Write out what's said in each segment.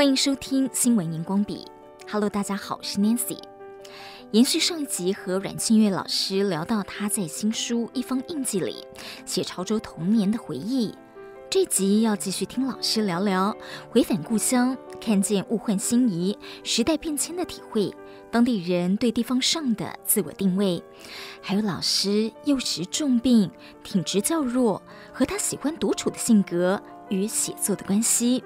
欢迎收听新闻荧光笔。Hello，大家好，我是 Nancy。延续上一集和阮庆月老师聊到他在新书《一方印记》里写潮州童年的回忆，这集要继续听老师聊聊回返故乡，看见物换星移、时代变迁的体会，当地人对地方上的自我定位，还有老师幼时重病、体质较弱和他喜欢独处的性格与写作的关系。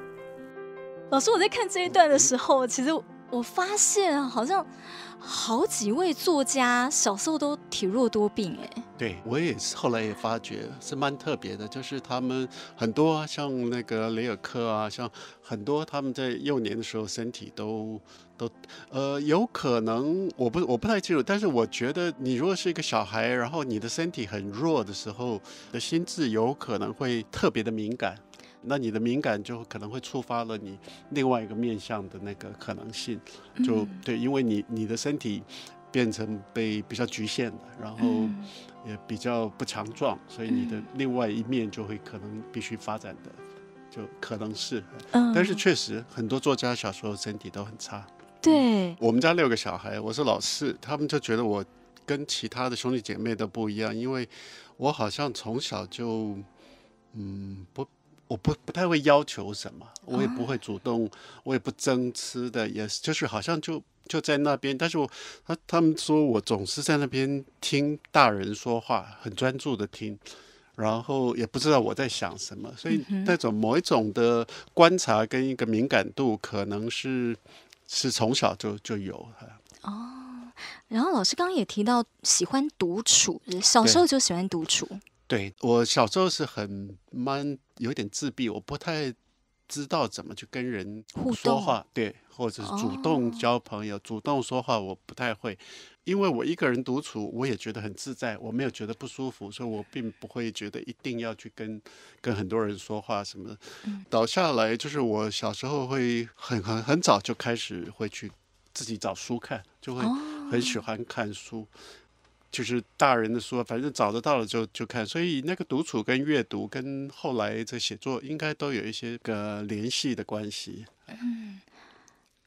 老师，我在看这一段的时候，其实我发现好像好几位作家小时候都体弱多病。哎，对，我也是，后来也发觉是蛮特别的。就是他们很多，像那个雷尔克啊，像很多他们在幼年的时候身体都都呃有可能，我不我不太清楚，但是我觉得你如果是一个小孩，然后你的身体很弱的时候，的心智有可能会特别的敏感。那你的敏感就可能会触发了你另外一个面向的那个可能性，就对，因为你你的身体变成被比较局限的，然后也比较不强壮，所以你的另外一面就会可能必须发展的，就可能是。嗯，但是确实很多作家小时候身体都很差。对，我们家六个小孩，我是老四，他们就觉得我跟其他的兄弟姐妹都不一样，因为我好像从小就嗯不。我不不太会要求什么，我也不会主动，我也不争吃的，也就是好像就就在那边。但是我他他们说我总是在那边听大人说话，很专注的听，然后也不知道我在想什么，所以那种某一种的观察跟一个敏感度，可能是是从小就就有哦，然后老师刚刚也提到喜欢独处，小时候就喜欢独处。对我小时候是很蛮有点自闭，我不太知道怎么去跟人说话，对，或者是主动交朋友、主动说话，我不太会，因为我一个人独处，我也觉得很自在，我没有觉得不舒服，所以我并不会觉得一定要去跟跟很多人说话什么。倒下来就是我小时候会很很很早就开始会去自己找书看，就会很喜欢看书。就是大人的书，反正找得到了就就看。所以那个独处跟阅读跟后来这写作应该都有一些个联系的关系。嗯，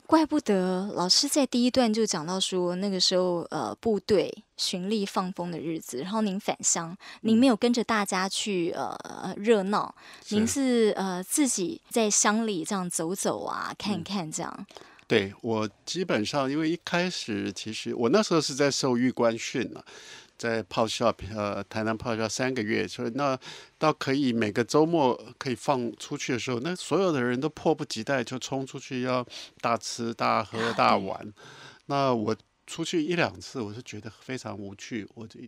怪不得老师在第一段就讲到说，那个时候呃部队巡历放风的日子，然后您返乡，您没有跟着大家去呃热闹，您是呃自己在乡里这样走走啊，看看这样。对我基本上，因为一开始其实我那时候是在受狱官训啊，在泡校呃台南泡校三个月，所以那到可以每个周末可以放出去的时候，那所有的人都迫不及待就冲出去要大吃大喝大玩。那我出去一两次，我是觉得非常无趣，我就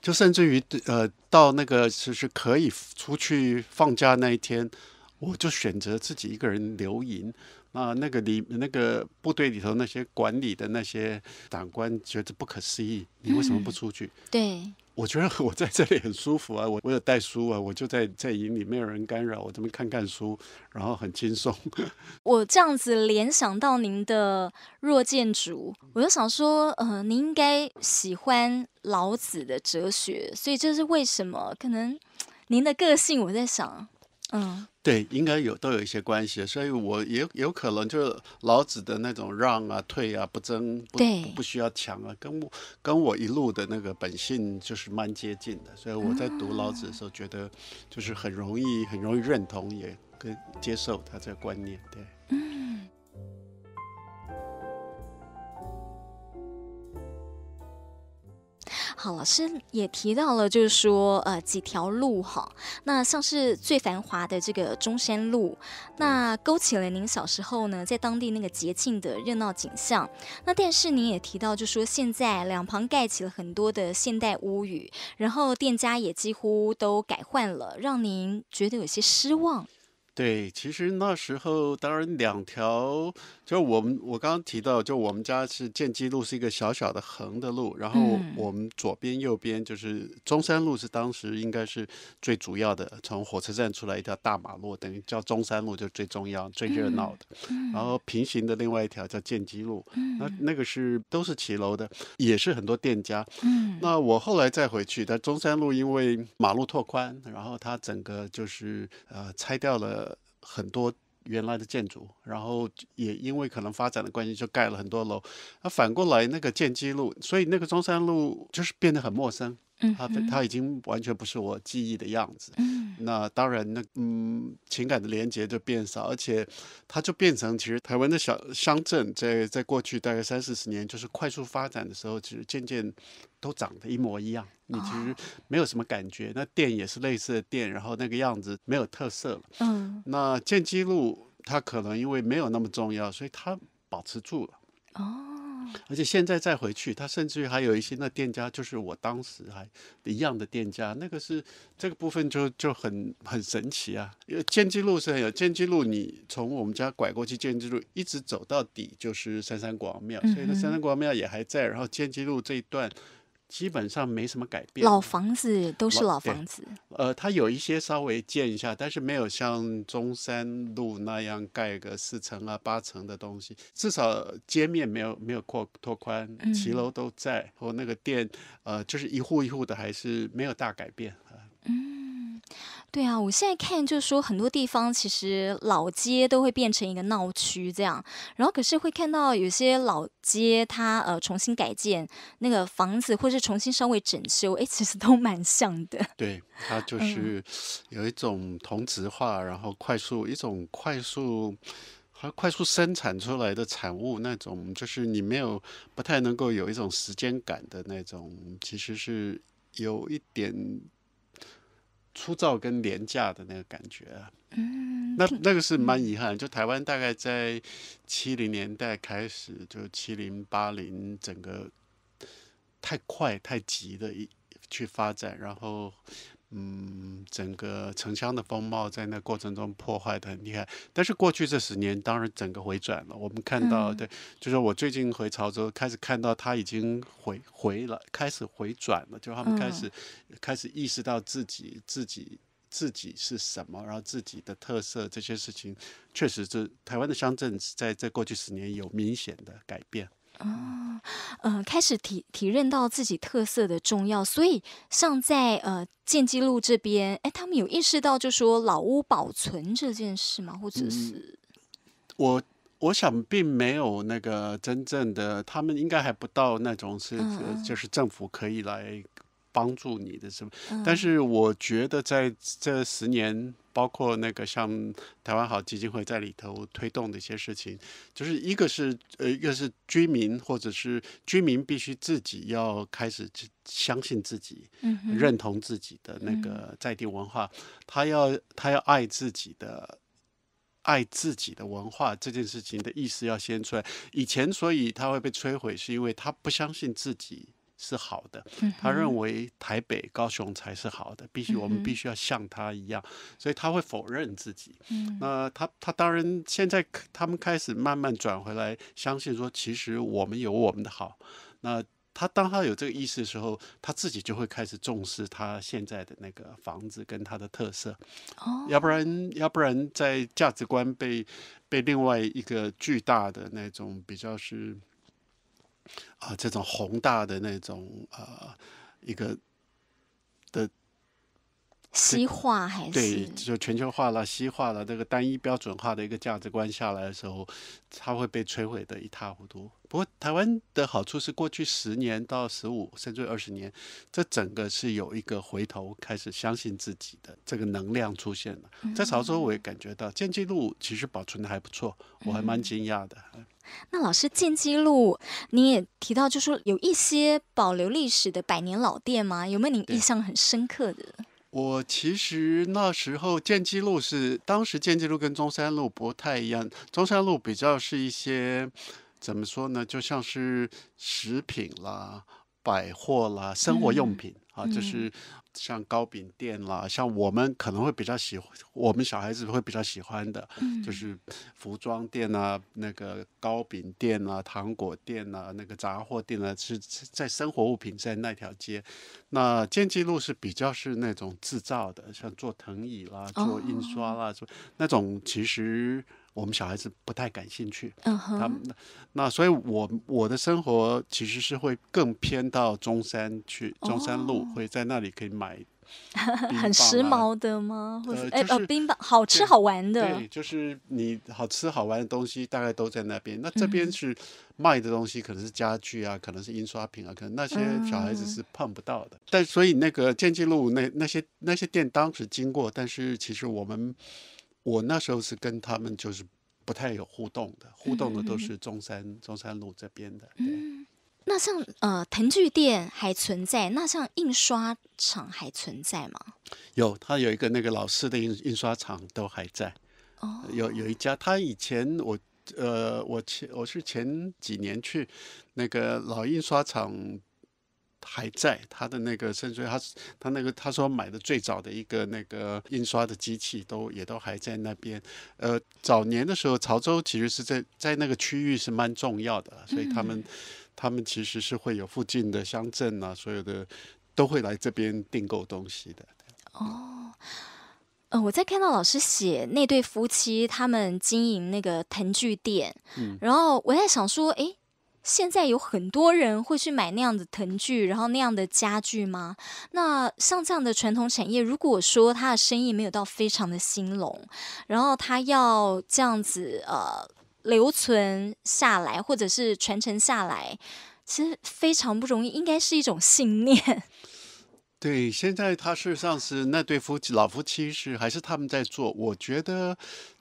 就甚至于呃到那个其是可以出去放假那一天，我就选择自己一个人留营。啊，那个里那个部队里头那些管理的那些长官觉得不可思议，你为什么不出去？对，我觉得我在这里很舒服啊，我我有带书啊，我就在在营里没有人干扰，我这边看看书，然后很轻松。我这样子联想到您的弱建筑，我就想说，呃，您应该喜欢老子的哲学，所以这是为什么？可能您的个性，我在想。嗯，对，应该有都有一些关系，所以我也有可能就是老子的那种让啊、退啊、不争，不不需要强啊，跟我跟我一路的那个本性就是蛮接近的，所以我在读老子的时候，觉得就是很容易、很容易认同，也跟接受他这个观念，对，嗯。好，老师也提到了，就是说，呃，几条路哈，那像是最繁华的这个中山路，那勾起了您小时候呢，在当地那个节庆的热闹景象。那但是您也提到，就说现在两旁盖起了很多的现代屋宇，然后店家也几乎都改换了，让您觉得有些失望。对，其实那时候当然两条，就我们我刚刚提到，就我们家是建基路是一个小小的横的路，然后我们左边右边就是中山路是当时应该是最主要的，从火车站出来一条大马路，等于叫中山路就最中央最热闹的，然后平行的另外一条叫建基路，那那个是都是骑楼的，也是很多店家。那我后来再回去，但中山路因为马路拓宽，然后它整个就是呃拆掉了。很多原来的建筑，然后也因为可能发展的关系，就盖了很多楼。那反过来，那个建基路，所以那个中山路就是变得很陌生。嗯，它它已经完全不是我记忆的样子。嗯，那当然，那嗯，情感的连接就变少，而且它就变成，其实台湾的小乡镇在在过去大概三四十年，就是快速发展的时候，其实渐渐都长得一模一样，你其实没有什么感觉。那店也是类似的店，然后那个样子没有特色了。嗯，那建基路它可能因为没有那么重要，所以它保持住了。哦。而且现在再回去，他甚至于还有一些那店家，就是我当时还一样的店家，那个是这个部分就就很很神奇啊。因为建基路是很有建基路，你从我们家拐过去，建基路一直走到底就是三山国王庙，所以呢，三山国王庙也还在。然后建基路这一段。基本上没什么改变，老房子都是老房子。呃，它有一些稍微建一下，但是没有像中山路那样盖个四层啊、八层的东西。至少街面没有没有扩拓宽，骑楼都在，和那个店，呃，就是一户一户的，还是没有大改变嗯。对啊，我现在看就是说，很多地方其实老街都会变成一个闹区这样，然后可是会看到有些老街它呃重新改建，那个房子或是重新稍微整修，哎，其实都蛮像的。对，它就是有一种同质化，然后快速一种快速和快速生产出来的产物那种，就是你没有不太能够有一种时间感的那种，其实是有一点。粗糙跟廉价的那个感觉，嗯，那那个是蛮遗憾。就台湾大概在七零年代开始，就七零八零整个太快太急的一去发展，然后。嗯，整个城乡的风貌在那过程中破坏的很厉害，但是过去这十年，当然整个回转了。我们看到，对，就是我最近回潮州，开始看到它已经回回了，开始回转了，就他们开始开始意识到自己自己自己是什么，然后自己的特色这些事情，确实是台湾的乡镇在在过去十年有明显的改变。哦，呃，开始体体认到自己特色的重要，所以像在呃建基路这边，哎，他们有意识到就说老屋保存这件事吗？或者是？我我想并没有那个真正的，他们应该还不到那种是，就是政府可以来。帮助你的什么？但是我觉得在这十年，包括那个像台湾好基金会在里头推动的一些事情，就是一个是呃，一个是居民或者是居民必须自己要开始相信自己，认同自己的那个在地文化，他要他要爱自己的爱自己的文化这件事情的意思要先出来。以前所以他会被摧毁，是因为他不相信自己。是好的，他认为台北、高雄才是好的，必须我们必须要像他一样，所以他会否认自己。那他他当然现在他们开始慢慢转回来，相信说其实我们有我们的好。那他当他有这个意思的时候，他自己就会开始重视他现在的那个房子跟他的特色。哦，要不然要不然在价值观被被另外一个巨大的那种比较是。啊，这种宏大的那种呃，一个的西化还是对，就全球化了、西化了这个单一标准化的一个价值观下来的时候，它会被摧毁的一塌糊涂。不过台湾的好处是，过去十年到十五，甚至二十年，这整个是有一个回头，开始相信自己的这个能量出现了。在潮州，我也感觉到建基路其实保存的还不错，我还蛮惊讶的。那老师，建基路你也提到，就是说有一些保留历史的百年老店吗？有没有你印象很深刻的？我其实那时候建基路是当时建基路跟中山路不太一样，中山路比较是一些。怎么说呢？就像是食品啦、百货啦、生活用品啊，就是像糕饼店啦，像我们可能会比较喜，我们小孩子会比较喜欢的，就是服装店啊、那个糕饼店啊、糖果店啊、那个杂货店啊，是在生活物品在那条街。那建基路是比较是那种制造的，像做藤椅啦、做印刷啦、做那种其实。我们小孩子不太感兴趣，他们那，所以我我的生活其实是会更偏到中山去，中山路会在那里可以买，很时髦的吗？或者哎，呃，冰棒好吃好玩的，对，就是你好吃好玩的东西大概都在那边。那这边是卖的东西可能是家具啊，可能是印刷品啊，可能那些小孩子是碰不到的。但所以那个建记路那那些那些店当时经过，但是其实我们。我那时候是跟他们就是不太有互动的，互动的都是中山中山路这边的。嗯，那像呃，藤具店还存在，那像印刷厂还存在吗？有，他有一个那个老式的印印刷厂都还在。哦，有有一家，他以前我呃我前我是前几年去那个老印刷厂。还在他的那个，甚至他他那个，他说买的最早的一个那个印刷的机器都也都还在那边。呃，早年的时候，潮州其实是在在那个区域是蛮重要的，所以他们他们其实是会有附近的乡镇啊，所有的都会来这边订购东西的。哦，呃，我在看到老师写那对夫妻他们经营那个藤具店，然后我在想说，哎。现在有很多人会去买那样的藤具，然后那样的家具吗？那像这样的传统产业，如果说它的生意没有到非常的兴隆，然后它要这样子呃留存下来，或者是传承下来，其实非常不容易，应该是一种信念。对，现在他事实上是那对夫妻老夫妻是还是他们在做，我觉得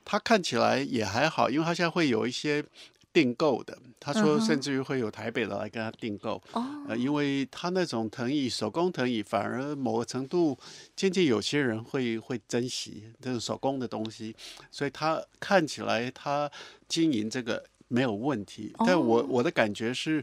他看起来也还好，因为他现在会有一些。订购的，他说甚至于会有台北的来跟他订购，呃，因为他那种藤椅，手工藤椅，反而某个程度，渐渐有些人会会珍惜，就是手工的东西，所以他看起来他经营这个没有问题，但我我的感觉是，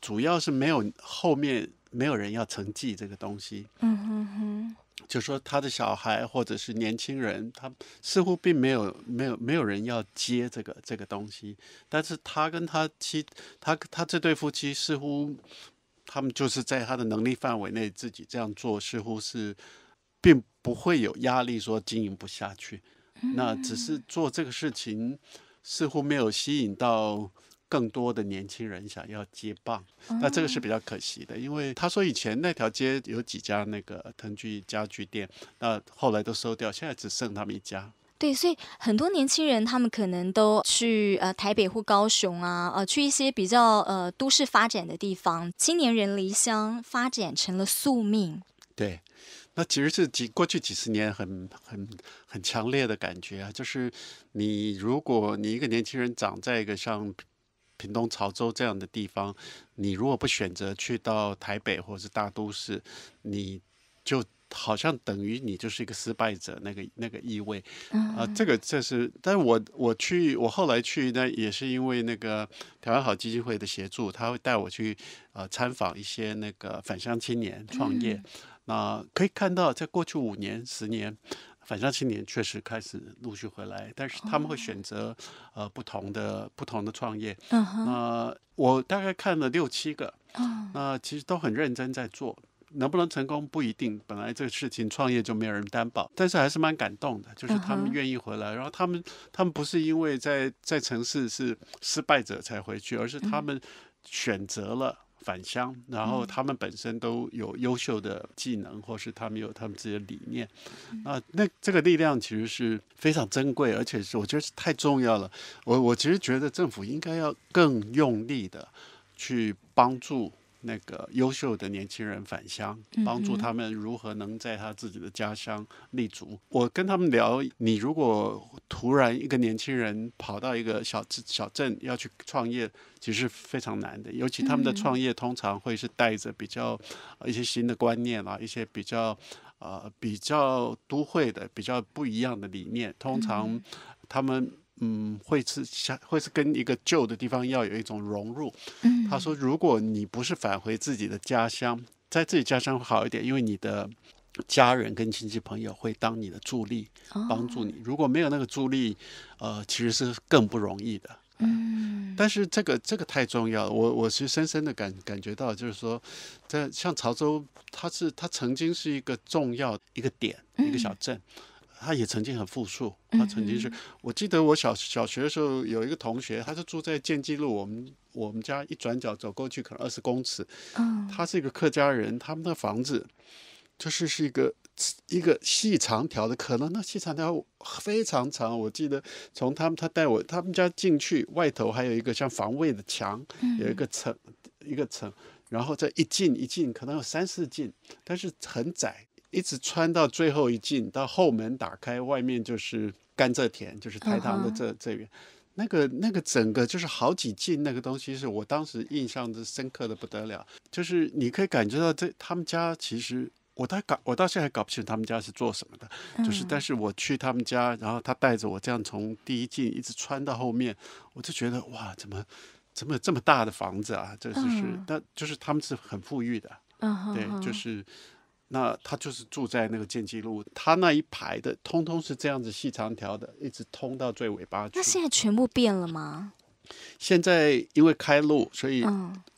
主要是没有后面没有人要承继这个东西。嗯哼哼。就说他的小孩或者是年轻人，他似乎并没有没有没有人要接这个这个东西，但是他跟他妻他他这对夫妻似乎他们就是在他的能力范围内自己这样做，似乎是并不会有压力，说经营不下去，那只是做这个事情似乎没有吸引到。更多的年轻人想要接棒，那这个是比较可惜的，因为他说以前那条街有几家那个藤具家具店，那后来都收掉，现在只剩他们一家。对，所以很多年轻人他们可能都去呃台北或高雄啊，呃去一些比较呃都市发展的地方，青年人离乡发展成了宿命。对，那其实是几过去几十年很很很强烈的感觉啊，就是你如果你一个年轻人长在一个像。屏东、潮州这样的地方，你如果不选择去到台北或者是大都市，你就好像等于你就是一个失败者，那个那个意味。啊，这个这是，但是我我去，我后来去呢，也是因为那个台湾好基金会的协助，他会带我去呃参访一些那个返乡青年创业。那可以看到，在过去五年、十年。返乡青年确实开始陆续回来，但是他们会选择呃不同的不同的创业。嗯我大概看了六七个。啊。那其实都很认真在做，能不能成功不一定。本来这个事情创业就没有人担保，但是还是蛮感动的，就是他们愿意回来。然后他们他们不是因为在在城市是失败者才回去，而是他们选择了。返乡，然后他们本身都有优秀的技能，或是他们有他们自己的理念，啊，那这个力量其实是非常珍贵，而且是我觉得是太重要了。我我其实觉得政府应该要更用力的去帮助。那个优秀的年轻人返乡，帮助他们如何能在他自己的家乡立足。我跟他们聊，你如果突然一个年轻人跑到一个小镇小镇要去创业，其实非常难的。尤其他们的创业通常会是带着比较一些新的观念啊，一些比较呃比较都会的比较不一样的理念。通常他们。嗯，会是想会是跟一个旧的地方要有一种融入。嗯，他说，如果你不是返回自己的家乡，在自己家乡会好一点，因为你的家人跟亲戚朋友会当你的助力，帮助你。如果没有那个助力，呃，其实是更不容易的。嗯，但是这个这个太重要，了，我我是深深的感感觉到，就是说，在像潮州，它是它曾经是一个重要一个点，一个小镇。他也曾经很富庶，他曾经是，我记得我小小学的时候有一个同学，他是住在建基路，我们我们家一转角走过去可能二十公尺，他是一个客家人，他们的房子就是是一个一个细长条的，可能那细长条非常长，我记得从他们他带我他们家进去，外头还有一个像防卫的墙，有一个层一个层，然后再一进一进可能有三四进，但是很窄。一直穿到最后一进，到后门打开，外面就是甘蔗田，就是台糖的这这边。那个那个整个就是好几进那个东西，是我当时印象的深刻的不得了。就是你可以感觉到，这他们家其实我到搞，我到现在还搞不清他们家是做什么的。就是但是我去他们家，然后他带着我这样从第一进一直穿到后面，我就觉得哇，怎么怎么这么大的房子啊？这就是，那就是他们是很富裕的。对，就是。那他就是住在那个建基路，他那一排的通通是这样子细长条的，一直通到最尾巴。那现在全部变了吗？现在因为开路，所以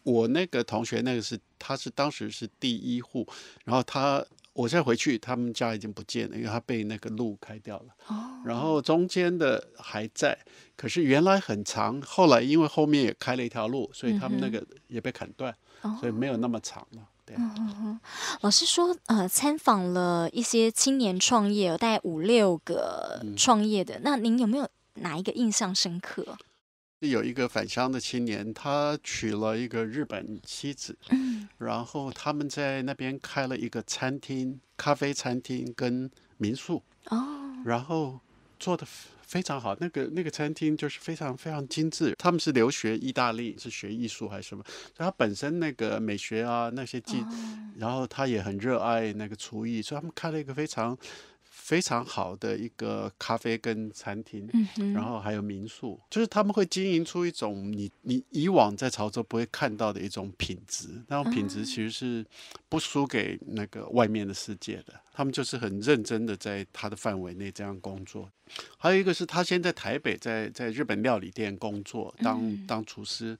我那个同学那个是，他是当时是第一户，然后他我再回去，他们家已经不见了，因为他被那个路开掉了。哦。然后中间的还在，可是原来很长，后来因为后面也开了一条路，所以他们那个也被砍断，所以没有那么长了。嗯，老师说，呃，参访了一些青年创业，有大概五六个创业的。那您有没有哪一个印象深刻？有一个返乡的青年，他娶了一个日本妻子，然后他们在那边开了一个餐厅、咖啡餐厅跟民宿哦，然后做的。非常好，那个那个餐厅就是非常非常精致。他们是留学意大利，是学艺术还是什么？他本身那个美学啊那些技，然后他也很热爱那个厨艺，所以他们开了一个非常非常好的一个咖啡跟餐厅，然后还有民宿，就是他们会经营出一种你你以往在潮州不会看到的一种品质，那种品质其实是不输给那个外面的世界的。他们就是很认真的在他的范围内这样工作，还有一个是他先在台北在在日本料理店工作当当厨师，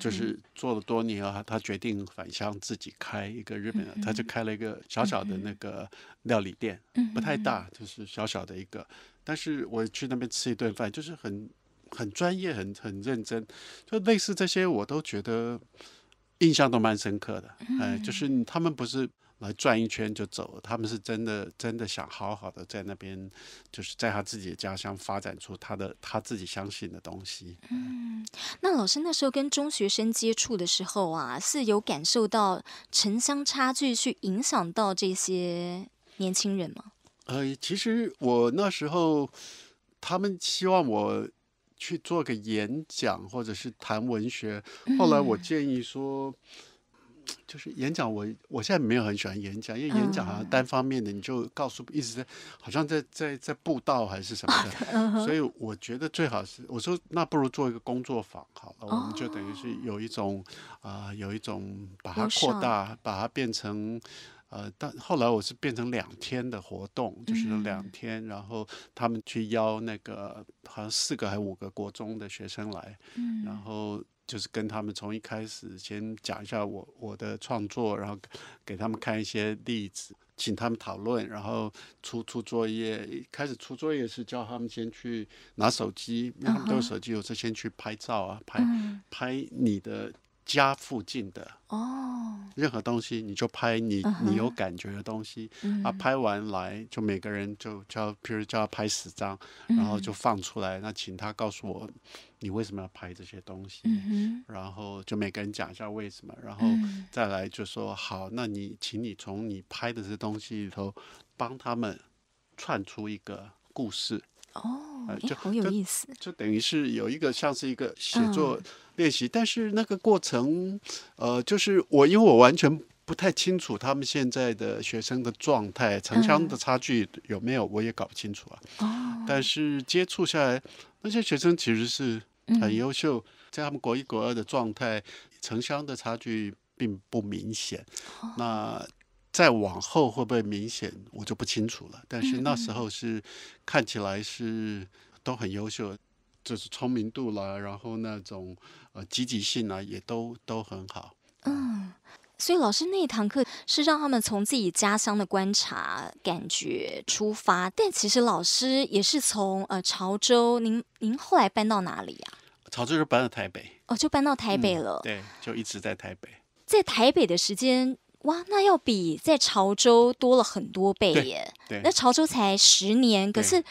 就是做了多年啊，他决定返乡自己开一个日本，他就开了一个小小的那个料理店，不太大，就是小小的一个。但是我去那边吃一顿饭，就是很很专业，很很认真，就类似这些，我都觉得印象都蛮深刻的。哎，就是他们不是。来转一圈就走，他们是真的真的想好好的在那边，就是在他自己的家乡发展出他的他自己相信的东西。嗯，那老师那时候跟中学生接触的时候啊，是有感受到城乡差距去影响到这些年轻人吗？呃，其实我那时候他们希望我去做个演讲，或者是谈文学。后来我建议说。就是演讲，我我现在没有很喜欢演讲，因为演讲好像单方面的，你就告诉一直在，好像在在在布道还是什么的，所以我觉得最好是，我说那不如做一个工作坊好了，我们就等于是有一种啊有一种把它扩大，把它变成呃，但后来我是变成两天的活动，就是两天，然后他们去邀那个好像四个还五个国中的学生来，然后。就是跟他们从一开始先讲一下我我的创作，然后给他们看一些例子，请他们讨论，然后出出作业。开始出作业是叫他们先去拿手机，让他们都有手机，有事先去拍照啊，拍拍你的。家附近的哦，任何东西你就拍你你有感觉的东西啊，拍完来就每个人就叫，譬如叫他拍十张，然后就放出来。那请他告诉我你为什么要拍这些东西，然后就每个人讲一下为什么，然后再来就说好，那你请你从你拍的这些东西里头帮他们串出一个故事哦，就好有意思，就等于是有一个像是一个写作。练习，但是那个过程，呃，就是我因为我完全不太清楚他们现在的学生的状态，城乡的差距有没有，我也搞不清楚啊。但是接触下来，那些学生其实是很优秀，在他们国一国二的状态，城乡的差距并不明显。哦。那再往后会不会明显，我就不清楚了。但是那时候是看起来是都很优秀，就是聪明度啦，然后那种。呃，积极性呢也都都很好。嗯，所以老师那一堂课是让他们从自己家乡的观察、感觉出发，但其实老师也是从呃潮州。您您后来搬到哪里呀？潮州就搬到台北，哦，就搬到台北了。对，就一直在台北。在台北的时间，哇，那要比在潮州多了很多倍耶。对，那潮州才十年，可是。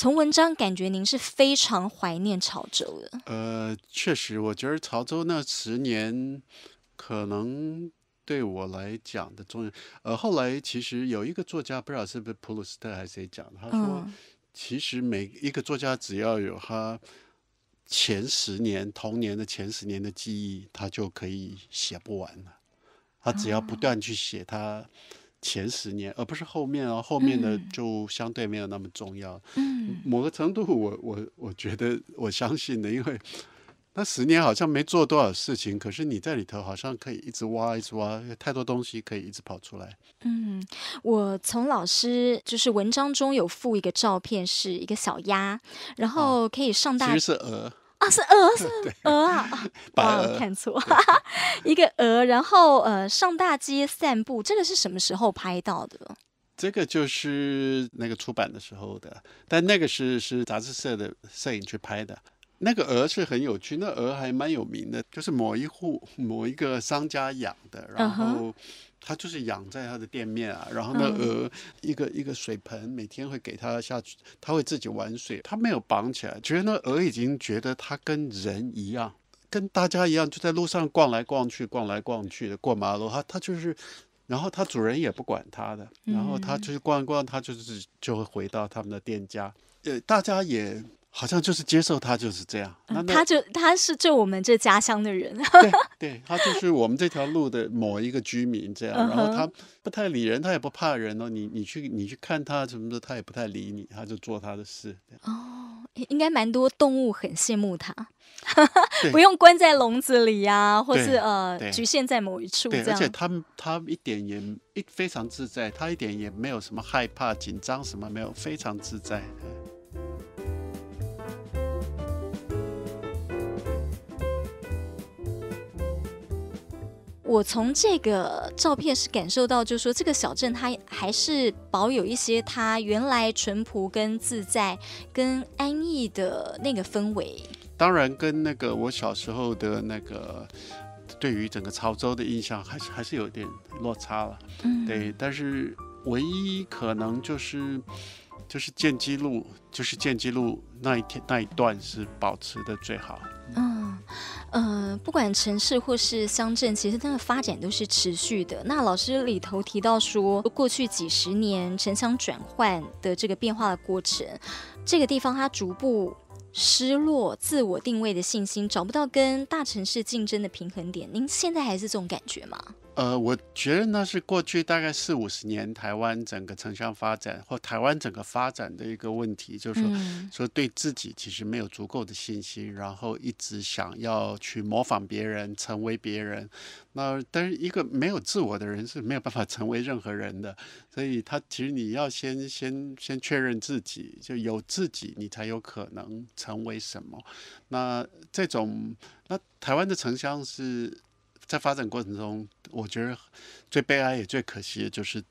从文章感觉您是非常怀念潮州的。呃，确实，我觉得潮州那十年，可能对我来讲的重要。呃，后来其实有一个作家，不知道是不是普鲁斯特还是谁讲，他说，其实每一个作家只要有他前十年童年的前十年的记忆，他就可以写不完了。他只要不断去写他。前十年，而不是后面啊，后面的就相对没有那么重要。嗯，某个程度，我我我觉得我相信的，因为那十年好像没做多少事情，可是你在里头好像可以一直挖，一直挖，太多东西可以一直跑出来。嗯，我从老师就是文章中有附一个照片，是一个小鸭，然后可以上大其实是鹅。啊，是鹅，是 鹅啊！把鹅，看错一个鹅，然后呃，上大街散步，这个是什么时候拍到的？这个就是那个出版的时候的，但那个是是杂志社的摄影去拍的，那个鹅是很有趣，那鹅还蛮有名的，就是某一户某一个商家养的，然后。他就是养在他的店面啊，然后那鹅一个一个水盆，每天会给他下去，他会自己玩水，他没有绑起来，觉得那鹅已经觉得它跟人一样，跟大家一样，就在路上逛来逛去，逛来逛去的过马路他他就是，然后他主人也不管他的，然后他是逛逛，他就是就会回到他们的店家，呃，大家也。好像就是接受他就是这样，他就他是就我们这家乡的人，对，他就是我们这条路的某一个居民这样，然后他不太理人，他也不怕人哦，你你去你去看他什么的，他也不太理你，他就做他的事。哦，应该蛮多动物很羡慕他，不用关在笼子里呀，或是呃局限在某一处，对，而且他他一点也非常自在，他一点也没有什么害怕、紧张什么没有，非常自在。我从这个照片是感受到，就是说这个小镇它还是保有一些它原来淳朴、跟自在、跟安逸的那个氛围。当然，跟那个我小时候的那个对于整个潮州的印象，还是还是有点落差了。嗯，对。但是唯一可能就是就是建基路，就是建基路那一天那一段是保持的最好。嗯。嗯，不管城市或是乡镇，其实它的发展都是持续的。那老师里头提到说，过去几十年城乡转换的这个变化的过程，这个地方它逐步失落自我定位的信心，找不到跟大城市竞争的平衡点。您现在还是这种感觉吗？呃，我觉得那是过去大概四五十年台湾整个城乡发展或台湾整个发展的一个问题，就是说，说对自己其实没有足够的信心，然后一直想要去模仿别人，成为别人。那但是一个没有自我的人是没有办法成为任何人的，所以他其实你要先先先确认自己，就有自己，你才有可能成为什么。那这种，那台湾的城乡是。在发展过程中，我觉得最悲哀也最可惜的就是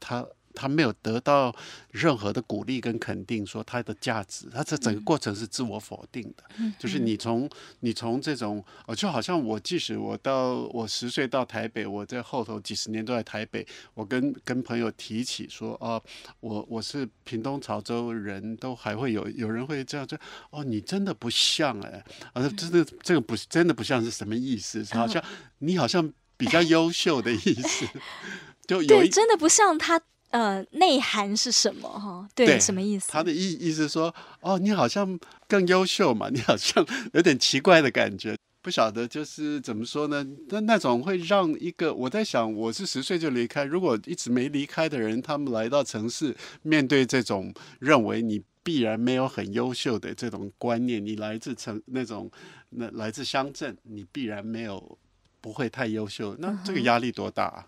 他。他没有得到任何的鼓励跟肯定，说他的价值，他这整个过程是自我否定的。就是你从你从这种哦，就好像我，即使我到我十岁到台北，我在后头几十年都在台北，我跟跟朋友提起说哦，我我是屏东潮州人，都还会有有人会这样就哦，你真的不像哎，啊，真的这个不真的不像是什么意思？好像你好像比较优秀的意思，就有真的不像他。呃，内涵是什么哈？对，什么意思？他的意意思说，哦，你好像更优秀嘛，你好像有点奇怪的感觉，不晓得就是怎么说呢？那那种会让一个，我在想，我是十岁就离开，如果一直没离开的人，他们来到城市，面对这种认为你必然没有很优秀的这种观念，你来自城那种，那来自乡镇，你必然没有不会太优秀，那这个压力多大？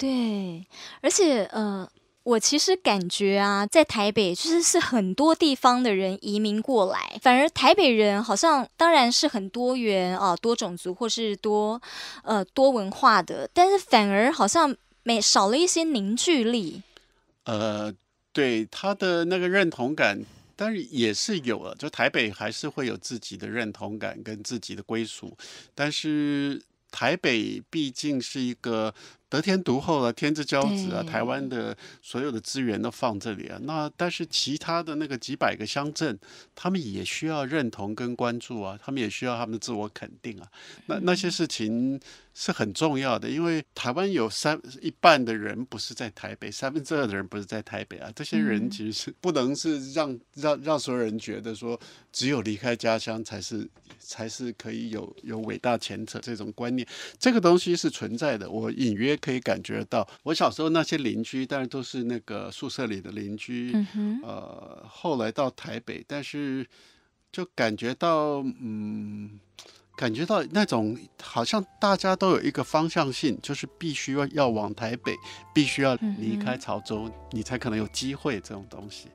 对，而且呃，我其实感觉啊，在台北，其实是很多地方的人移民过来，反而台北人好像当然是很多元啊，多种族或是多呃多文化的，但是反而好像没少了一些凝聚力。呃，对他的那个认同感，但是也是有了，就台北还是会有自己的认同感跟自己的归属，但是台北毕竟是一个。得天独厚了，天之骄子啊！台湾的所有的资源都放这里啊。那但是其他的那个几百个乡镇，他们也需要认同跟关注啊，他们也需要他们的自我肯定啊。那那些事情是很重要的，因为台湾有三一半的人不是在台北，三分之二的人不是在台北啊。这些人其实是不能是让让让所有人觉得说，只有离开家乡才是才是可以有有伟大前程这种观念，这个东西是存在的。我隐约。可以感觉到，我小时候那些邻居，当然都是那个宿舍里的邻居。呃，后来到台北，但是就感觉到，嗯，感觉到那种好像大家都有一个方向性，就是必须要要往台北，必须要离开潮州，你才可能有机会这种东西。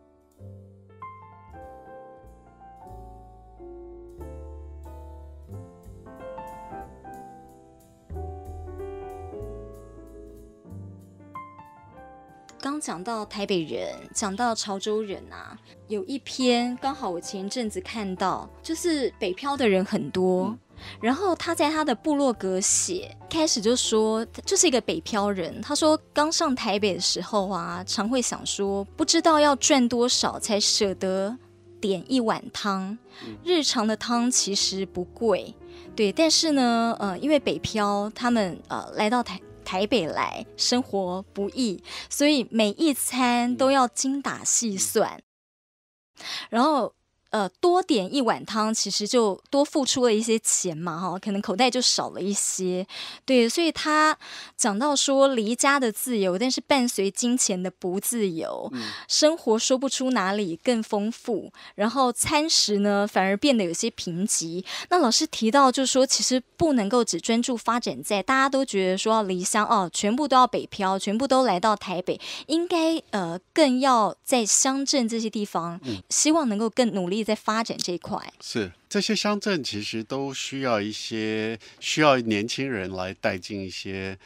讲到台北人，讲到潮州人啊，有一篇刚好我前阵子看到，就是北漂的人很多，然后他在他的部落格写，开始就说就是一个北漂人，他说刚上台北的时候啊，常会想说，不知道要赚多少才舍得点一碗汤，日常的汤其实不贵，对，但是呢，呃，因为北漂他们呃来到台。台北来，生活不易，所以每一餐都要精打细算，然后。呃，多点一碗汤，其实就多付出了一些钱嘛，哈，可能口袋就少了一些，对，所以他讲到说离家的自由，但是伴随金钱的不自由，生活说不出哪里更丰富，然后餐食呢反而变得有些贫瘠。那老师提到就是说，其实不能够只专注发展在大家都觉得说要离乡哦，全部都要北漂，全部都来到台北，应该呃更要在乡镇这些地方，希望能够更努力。在发展这一块，是这些乡镇其实都需要一些需要年轻人来带进一些。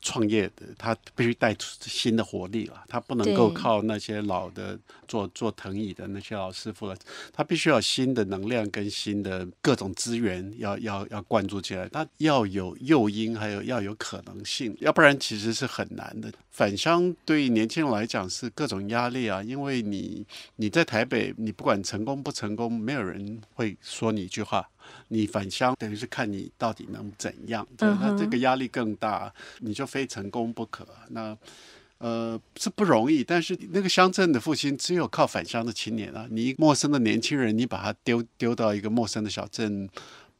创业的他必须带出新的活力了，他不能够靠那些老的做做藤椅的那些老师傅了，他必须要新的能量跟新的各种资源要要要灌注进来，他要有诱因，还有要有可能性，要不然其实是很难的。返乡对于年轻人来讲是各种压力啊，因为你你在台北，你不管成功不成功，没有人会说你一句话。你返乡等于是看你到底能怎样，那这个压力更大，你就非成功不可。那，呃，是不容易。但是那个乡镇的父亲只有靠返乡的青年啊，你陌生的年轻人，你把他丢丢到一个陌生的小镇，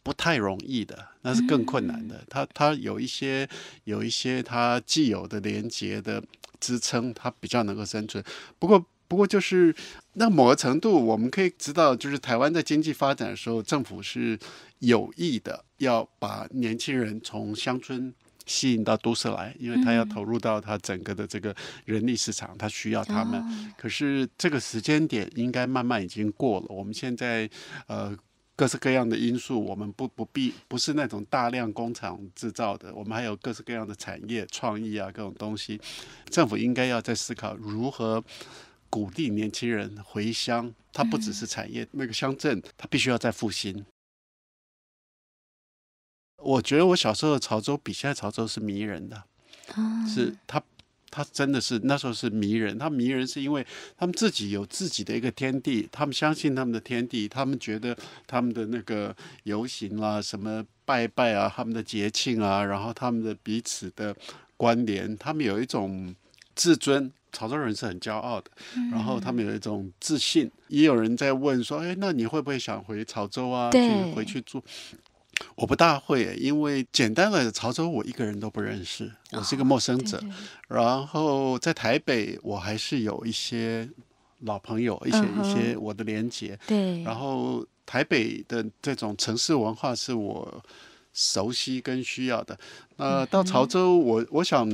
不太容易的，那是更困难的。他他有一些有一些他既有的廉洁的支撑，他比较能够生存。不过。不过就是那某个程度，我们可以知道，就是台湾在经济发展的时候，政府是有意的要把年轻人从乡村吸引到都市来，因为他要投入到他整个的这个人力市场，他需要他们。可是这个时间点应该慢慢已经过了。我们现在呃，各式各样的因素，我们不不必不是那种大量工厂制造的，我们还有各式各样的产业、创意啊各种东西，政府应该要在思考如何。鼓励年轻人回乡，它不只是产业，那个乡镇它必须要在复兴。我觉得我小时候的潮州比现在潮州是迷人的，是它，它真的是那时候是迷人。它迷人是因为他们自己有自己的一个天地，他们相信他们的天地，他们觉得他们的那个游行啦、什么拜拜啊、他们的节庆啊，然后他们的彼此的关联，他们有一种自尊。潮州人是很骄傲的，然后他们有一种自信。也有人在问说：“哎，那你会不会想回潮州啊？”，去回去住。我不大会，因为简单的潮州我一个人都不认识，我是一个陌生者。然后在台北，我还是有一些老朋友，一些一些我的连接。对。然后台北的这种城市文化是我熟悉跟需要的。呃，到潮州，我我想。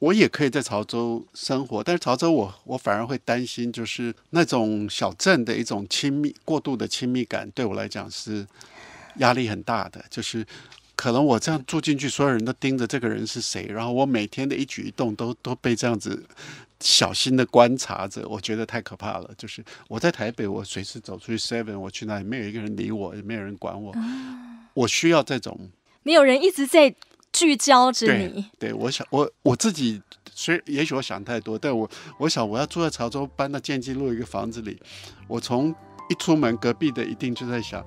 我也可以在潮州生活，但是潮州我我反而会担心，就是那种小镇的一种亲密过度的亲密感，对我来讲是压力很大的。就是可能我这样住进去，所有人都盯着这个人是谁，然后我每天的一举一动都都被这样子小心的观察着，我觉得太可怕了。就是我在台北，我随时走出去 seven，我去那里没有一个人理我，也没有人管我，我需要这种没有人一直在。聚焦着你，对，我想我我自己，虽也许我想太多，但我我想我要住在潮州搬到建基路一个房子里，我从一出门，隔壁的一定就在想，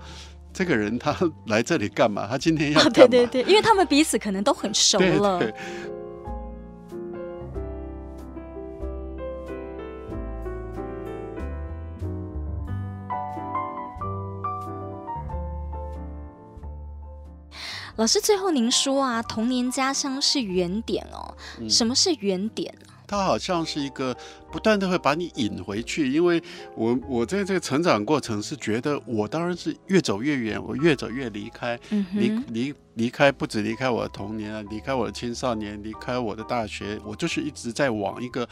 这个人他 来这里干嘛？他今天要干嘛？对对对，因为他们彼此可能都很熟了。老师，最后您说啊，童年家乡是原点哦，什么是原点？它好像是一个不断的会把你引回去，因为我我在这个成长过程是觉得我当然是越走越远，我越走越离开，离离离开不止离开我的童年啊，离开我的青少年，离开我的大学，我就是一直在往一个。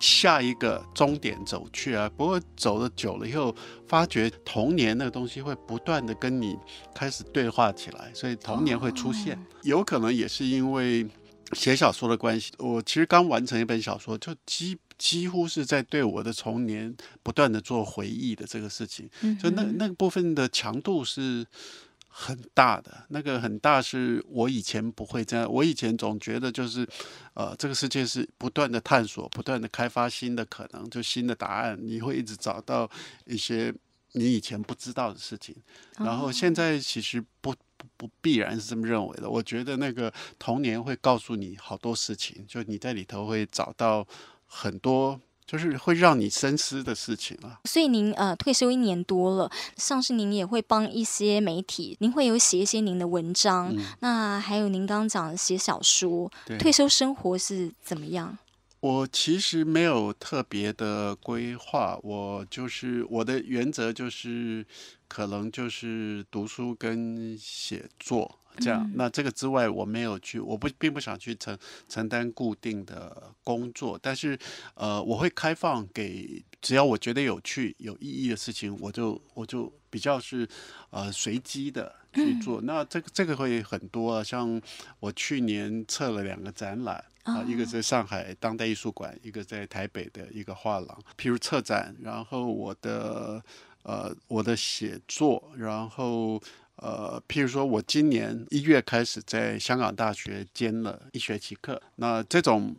下一个终点走去啊，不过走的久了以后，发觉童年那个东西会不断的跟你开始对话起来，所以童年会出现，有可能也是因为写小说的关系。我其实刚完成一本小说，就几几乎是在对我的童年不断的做回忆的这个事情，所以那那个部分的强度是。很大的那个很大是我以前不会这样，我以前总觉得就是，呃，这个世界是不断的探索，不断的开发新的可能，就新的答案，你会一直找到一些你以前不知道的事情。然后现在其实不不必然是这么认为的。我觉得那个童年会告诉你好多事情，就你在里头会找到很多。就是会让你深思的事情了。所以您呃退休一年多了，上次您也会帮一些媒体，您会有写一些您的文章。那还有您刚刚讲写小说，退休生活是怎么样？我其实没有特别的规划，我就是我的原则就是，可能就是读书跟写作。这样，那这个之外，我没有去，我不并不想去承承担固定的工作，但是，呃，我会开放给只要我觉得有趣有意义的事情，我就我就比较是，呃，随机的去做。那这个这个会很多啊，像我去年测了两个展览啊，一个在上海当代艺术馆，一个在台北的一个画廊，譬如策展，然后我的呃我的写作，然后。呃，譬如说，我今年一月开始在香港大学兼了一学期课，那这种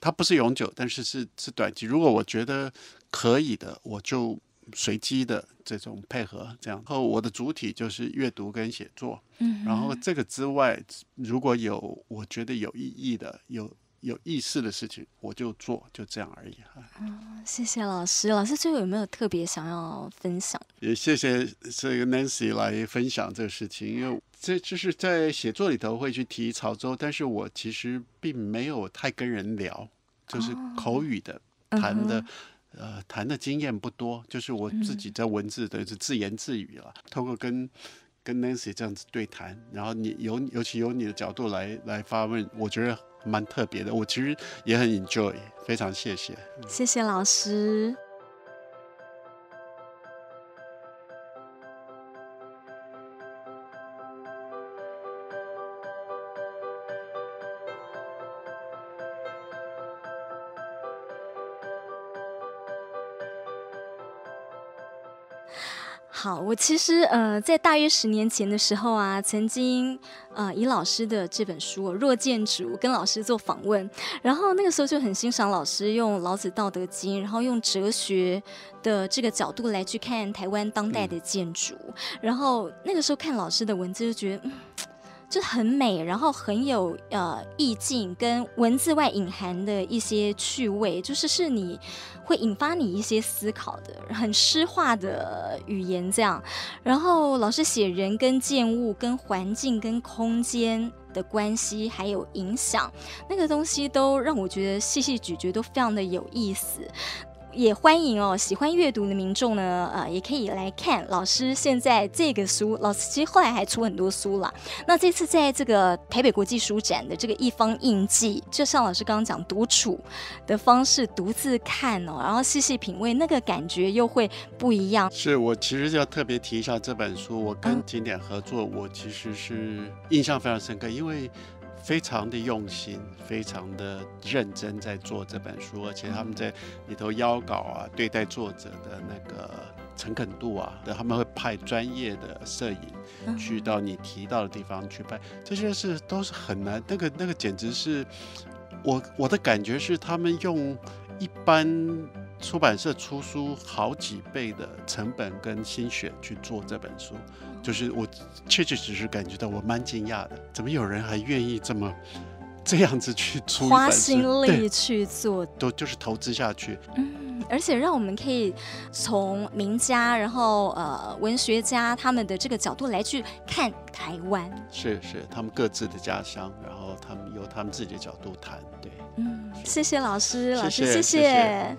它不是永久，但是是是短期。如果我觉得可以的，我就随机的这种配合这样。然后我的主体就是阅读跟写作，嗯，然后这个之外，如果有我觉得有意义的，有。有意思的事情，我就做，就这样而已。嗯，谢谢老师。老师最后有没有特别想要分享？也谢谢这个 Nancy 来分享这个事情，因为这就是在写作里头会去提潮州，但是我其实并没有太跟人聊，就是口语的谈的，呃，谈的经验不多。就是我自己在文字等于自言自语了。通过跟跟 Nancy 这样子对谈，然后你由尤其由你的角度来来发问，我觉得。蛮特别的，我其实也很 enjoy，非常谢谢，谢谢老师。好，我其实呃，在大约十年前的时候啊，曾经呃以老师的这本书《若建筑》跟老师做访问，然后那个时候就很欣赏老师用老子《道德经》，然后用哲学的这个角度来去看台湾当代的建筑，然后那个时候看老师的文字就觉得。就很美，然后很有呃意境跟文字外隐含的一些趣味，就是是你会引发你一些思考的很诗化的语言这样，然后老是写人跟建物跟环境跟空间的关系还有影响，那个东西都让我觉得细细咀嚼都非常的有意思。也欢迎哦，喜欢阅读的民众呢，呃，也可以来看老师现在这个书。老师其实后来还出很多书了。那这次在这个台北国际书展的这个《一方印记》，就像老师刚刚讲，独处的方式，独自看哦，然后细细品味，那个感觉又会不一样。是我其实要特别提一下这本书，我跟景点合作，我其实是印象非常深刻，因为。非常的用心，非常的认真在做这本书，而且他们在里头邀稿啊，对待作者的那个诚恳度啊，他们会派专业的摄影去到你提到的地方去拍，这些事都是很难，那个那个简直是，我我的感觉是他们用一般。出版社出书好几倍的成本跟心血去做这本书，就是我确确实实感觉到我蛮惊讶的，怎么有人还愿意这么这样子去出花心力去做，都就是投资下去。嗯，而且让我们可以从名家，然后呃文学家他们的这个角度来去看台湾，是是，他们各自的家乡，然后他们由他们自己的角度谈，对，嗯，谢谢老师，老师谢谢。